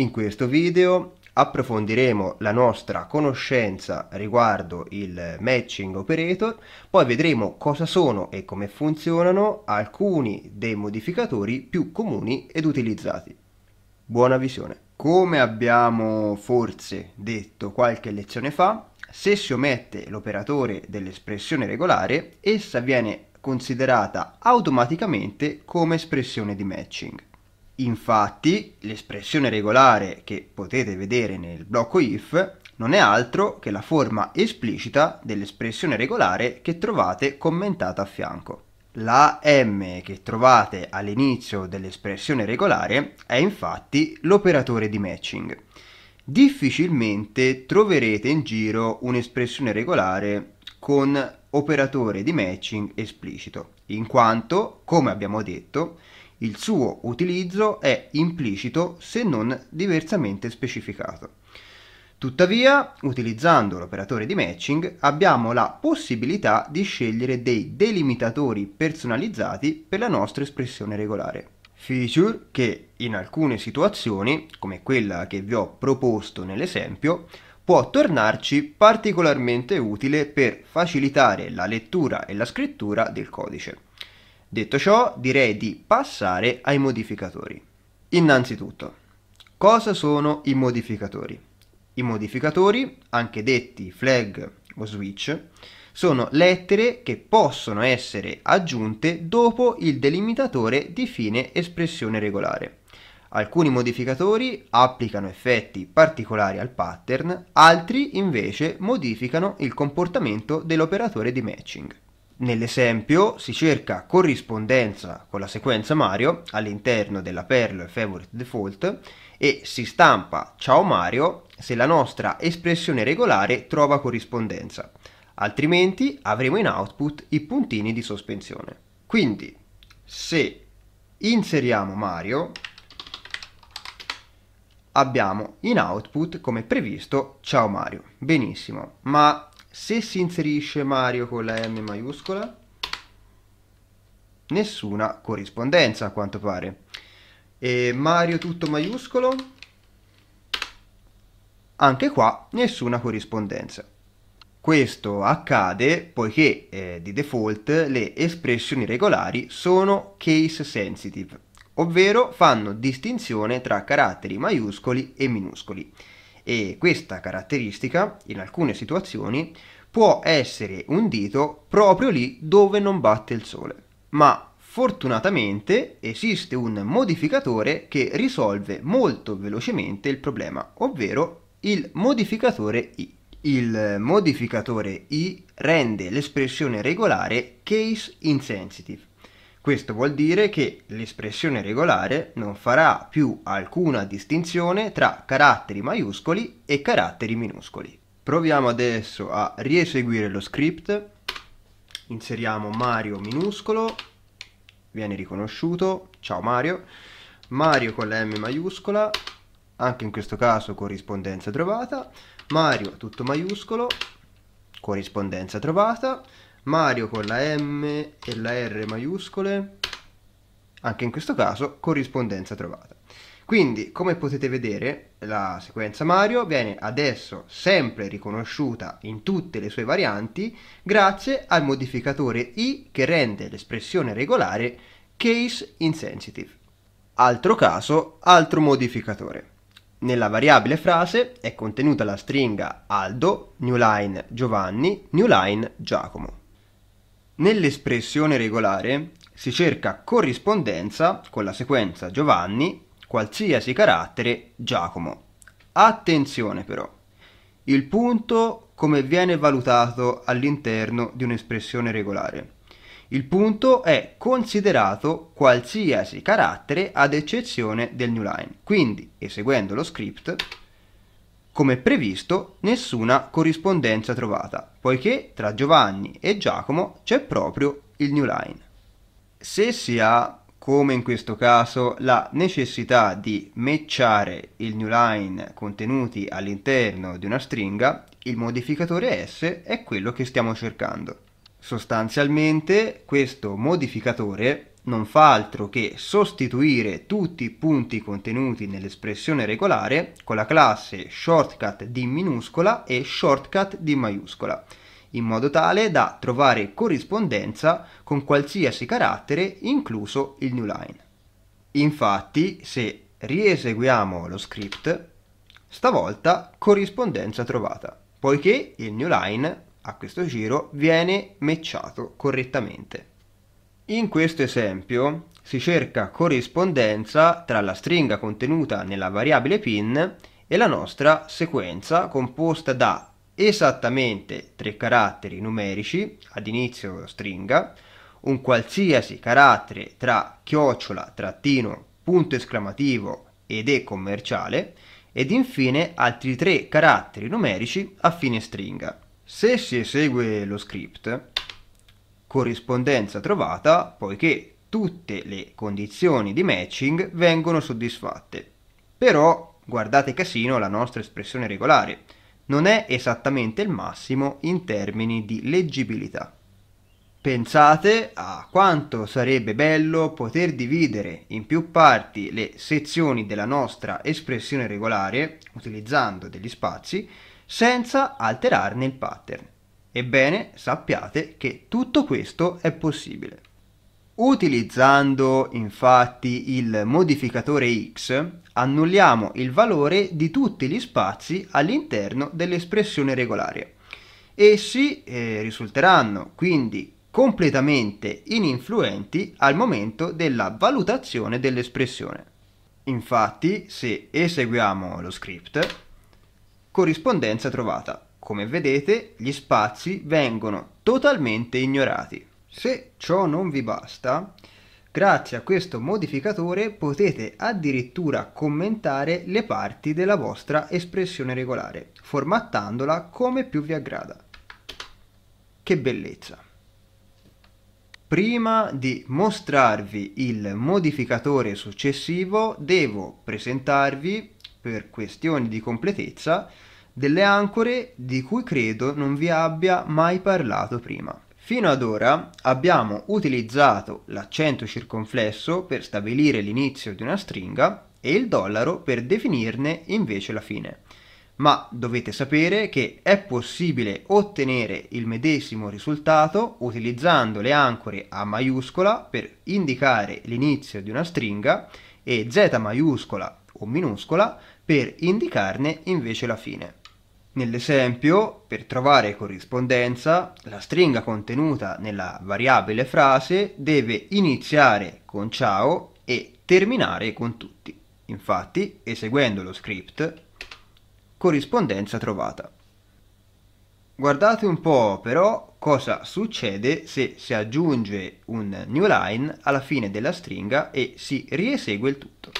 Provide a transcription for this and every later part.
In questo video approfondiremo la nostra conoscenza riguardo il matching operator, poi vedremo cosa sono e come funzionano alcuni dei modificatori più comuni ed utilizzati. Buona visione! Come abbiamo forse detto qualche lezione fa, se si omette l'operatore dell'espressione regolare, essa viene considerata automaticamente come espressione di matching. Infatti l'espressione regolare che potete vedere nel blocco if non è altro che la forma esplicita dell'espressione regolare che trovate commentata a fianco. La m che trovate all'inizio dell'espressione regolare è infatti l'operatore di matching. Difficilmente troverete in giro un'espressione regolare con operatore di matching esplicito, in quanto, come abbiamo detto, il suo utilizzo è implicito se non diversamente specificato. Tuttavia, utilizzando l'operatore di matching, abbiamo la possibilità di scegliere dei delimitatori personalizzati per la nostra espressione regolare. Feature che in alcune situazioni, come quella che vi ho proposto nell'esempio, può tornarci particolarmente utile per facilitare la lettura e la scrittura del codice. Detto ciò, direi di passare ai modificatori. Innanzitutto, cosa sono i modificatori? I modificatori, anche detti flag o switch, sono lettere che possono essere aggiunte dopo il delimitatore di fine espressione regolare. Alcuni modificatori applicano effetti particolari al pattern, altri invece modificano il comportamento dell'operatore di matching. Nell'esempio si cerca corrispondenza con la sequenza Mario all'interno della perl favorite default e si stampa ciao Mario se la nostra espressione regolare trova corrispondenza, altrimenti avremo in output i puntini di sospensione. Quindi se inseriamo Mario abbiamo in output come previsto ciao Mario. Benissimo, ma se si inserisce Mario con la M maiuscola, nessuna corrispondenza a quanto pare. E Mario tutto maiuscolo, anche qua nessuna corrispondenza. Questo accade poiché eh, di default le espressioni regolari sono case sensitive, ovvero fanno distinzione tra caratteri maiuscoli e minuscoli e questa caratteristica in alcune situazioni può essere un dito proprio lì dove non batte il sole. Ma Fortunatamente esiste un modificatore che risolve molto velocemente il problema, ovvero il modificatore i. Il modificatore i rende l'espressione regolare case insensitive, questo vuol dire che l'espressione regolare non farà più alcuna distinzione tra caratteri maiuscoli e caratteri minuscoli. Proviamo adesso a rieseguire lo script. Inseriamo Mario minuscolo, viene riconosciuto, ciao Mario, Mario con la M maiuscola, anche in questo caso corrispondenza trovata, Mario tutto maiuscolo, corrispondenza trovata, Mario con la M e la R maiuscole, anche in questo caso corrispondenza trovata. Quindi, come potete vedere, la sequenza Mario viene adesso sempre riconosciuta in tutte le sue varianti grazie al modificatore i che rende l'espressione regolare case insensitive. Altro caso, altro modificatore. Nella variabile frase è contenuta la stringa Aldo, newline Giovanni, newline Giacomo. Nell'espressione regolare si cerca corrispondenza con la sequenza Giovanni, qualsiasi carattere, Giacomo. Attenzione però, il punto come viene valutato all'interno di un'espressione regolare. Il punto è considerato qualsiasi carattere ad eccezione del new line, quindi eseguendo lo script come previsto, nessuna corrispondenza trovata, poiché tra Giovanni e Giacomo c'è proprio il New Line. Se si ha, come in questo caso, la necessità di matchare il New Line contenuti all'interno di una stringa, il modificatore S è quello che stiamo cercando. Sostanzialmente questo modificatore non fa altro che sostituire tutti i punti contenuti nell'espressione regolare con la classe shortcut di minuscola e shortcut di maiuscola, in modo tale da trovare corrispondenza con qualsiasi carattere, incluso il newline. Infatti, se rieseguiamo lo script, stavolta corrispondenza trovata, poiché il newline a questo giro viene matchato correttamente. In questo esempio si cerca corrispondenza tra la stringa contenuta nella variabile pin e la nostra sequenza composta da esattamente tre caratteri numerici ad inizio stringa, un qualsiasi carattere tra chiocciola, trattino, punto esclamativo ed e commerciale ed infine altri tre caratteri numerici a fine stringa. Se si esegue lo script, corrispondenza trovata poiché tutte le condizioni di matching vengono soddisfatte. Però, guardate casino la nostra espressione regolare, non è esattamente il massimo in termini di leggibilità. Pensate a quanto sarebbe bello poter dividere in più parti le sezioni della nostra espressione regolare utilizzando degli spazi senza alterarne il pattern. Ebbene, sappiate che tutto questo è possibile. Utilizzando infatti il modificatore x annulliamo il valore di tutti gli spazi all'interno dell'espressione regolare. Essi eh, risulteranno quindi completamente ininfluenti al momento della valutazione dell'espressione. Infatti se eseguiamo lo script, corrispondenza trovata. Come vedete, gli spazi vengono totalmente ignorati. Se ciò non vi basta, grazie a questo modificatore potete addirittura commentare le parti della vostra espressione regolare, formattandola come più vi aggrada. Che bellezza! Prima di mostrarvi il modificatore successivo devo presentarvi, per questioni di completezza, delle ancore di cui credo non vi abbia mai parlato prima. Fino ad ora abbiamo utilizzato l'accento circonflesso per stabilire l'inizio di una stringa e il dollaro per definirne invece la fine. Ma dovete sapere che è possibile ottenere il medesimo risultato utilizzando le ancore A maiuscola per indicare l'inizio di una stringa e Z maiuscola o minuscola per indicarne invece la fine. Nell'esempio, per trovare corrispondenza, la stringa contenuta nella variabile frase deve iniziare con ciao e terminare con tutti. Infatti, eseguendo lo script, corrispondenza trovata. Guardate un po' però cosa succede se si aggiunge un new line alla fine della stringa e si riesegue il tutto.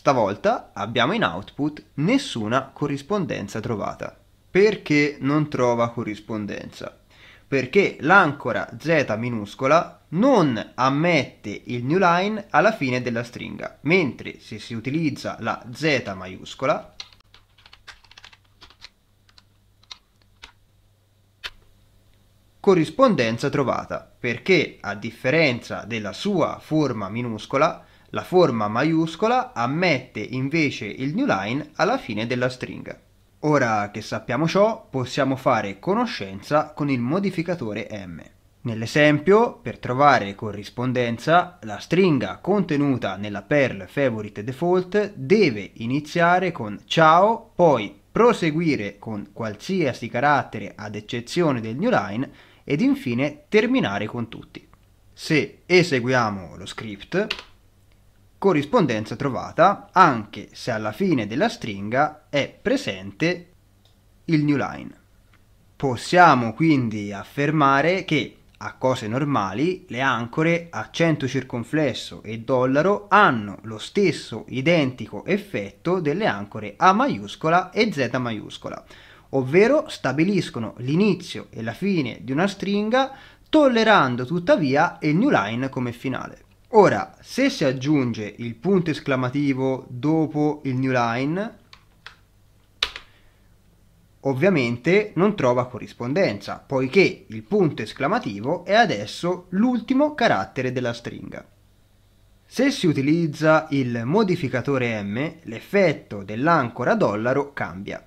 Stavolta abbiamo in output nessuna corrispondenza trovata. Perché non trova corrispondenza? Perché l'ancora z minuscola non ammette il new line alla fine della stringa, mentre se si utilizza la z maiuscola corrispondenza trovata, perché a differenza della sua forma minuscola la forma maiuscola ammette invece il new line alla fine della stringa. Ora che sappiamo ciò, possiamo fare conoscenza con il modificatore m. Nell'esempio, per trovare corrispondenza, la stringa contenuta nella perl favorite default deve iniziare con ciao, poi proseguire con qualsiasi carattere ad eccezione del new line ed infine terminare con tutti. Se eseguiamo lo script, corrispondenza trovata anche se alla fine della stringa è presente il new line. Possiamo quindi affermare che a cose normali le ancore a centro circonflesso e dollaro hanno lo stesso identico effetto delle ancore A maiuscola e Z maiuscola, ovvero stabiliscono l'inizio e la fine di una stringa tollerando tuttavia il new line come finale. Ora, se si aggiunge il punto esclamativo dopo il new line, ovviamente non trova corrispondenza, poiché il punto esclamativo è adesso l'ultimo carattere della stringa. Se si utilizza il modificatore M, l'effetto dell'ancora dollaro cambia.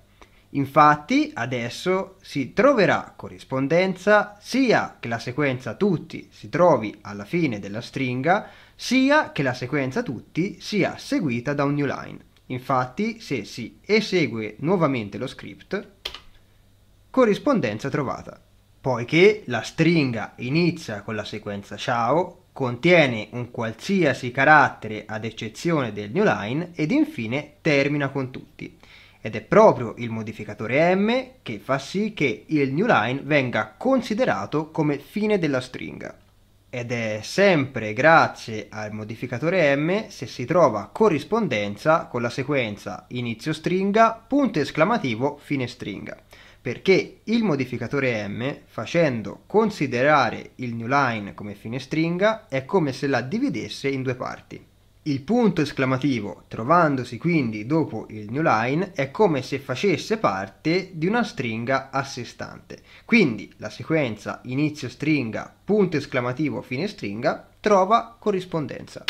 Infatti adesso si troverà corrispondenza sia che la sequenza tutti si trovi alla fine della stringa, sia che la sequenza tutti sia seguita da un new line. Infatti se si esegue nuovamente lo script, corrispondenza trovata. Poiché la stringa inizia con la sequenza ciao, contiene un qualsiasi carattere ad eccezione del new line ed infine termina con tutti ed è proprio il modificatore M che fa sì che il new line venga considerato come fine della stringa. Ed è sempre grazie al modificatore M se si trova corrispondenza con la sequenza inizio stringa, punto esclamativo, fine stringa perché il modificatore M, facendo considerare il new line come fine stringa, è come se la dividesse in due parti. Il punto esclamativo, trovandosi quindi dopo il new line, è come se facesse parte di una stringa a sé stante. Quindi la sequenza inizio stringa, punto esclamativo, fine stringa trova corrispondenza.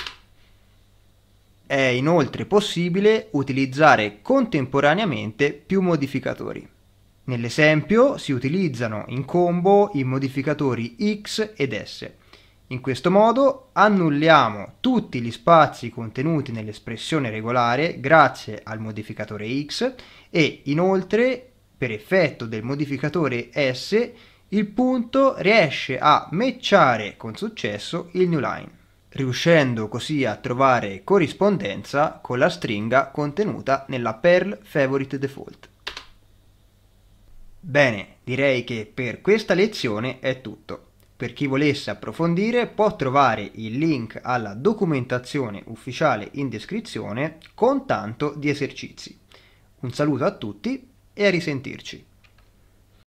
È inoltre possibile utilizzare contemporaneamente più modificatori. Nell'esempio si utilizzano in combo i modificatori X ed S in questo modo annulliamo tutti gli spazi contenuti nell'espressione regolare grazie al modificatore x e inoltre per effetto del modificatore s il punto riesce a matchare con successo il new line, riuscendo così a trovare corrispondenza con la stringa contenuta nella Perl Favorite Default. Bene, direi che per questa lezione è tutto. Per chi volesse approfondire può trovare il link alla documentazione ufficiale in descrizione con tanto di esercizi. Un saluto a tutti e a risentirci.